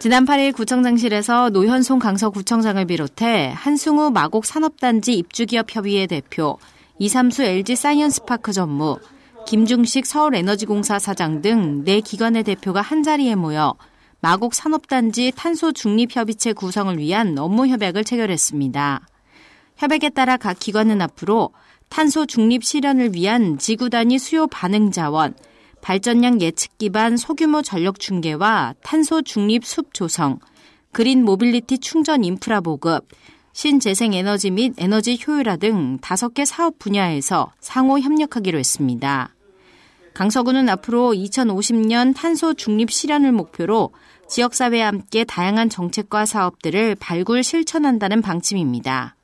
지난 8일 구청장실에서 노현송 강서구청장을 비롯해 한승우 마곡 산업단지 입주기업협의회 대표, 이삼수 LG 사이언스파크 전무, 김중식 서울에너지공사 사장 등 네 기관의 대표가 한자리에 모여 마곡 산업단지 탄소 중립협의체 구성을 위한 업무 협약을 체결했습니다. 협약에 따라 각 기관은 앞으로 탄소 중립 실현을 위한 지구 단위 수요 반응 자원, 발전량 예측 기반 소규모 전력 중계와 탄소 중립 숲 조성, 그린 모빌리티 충전 인프라 보급, 신재생 에너지 및 에너지 효율화 등 다섯 개 사업 분야에서 상호 협력하기로 했습니다. 강서구는 앞으로 2050년 탄소 중립 실현을 목표로 지역사회와 함께 다양한 정책과 사업들을 발굴 실천한다는 방침입니다.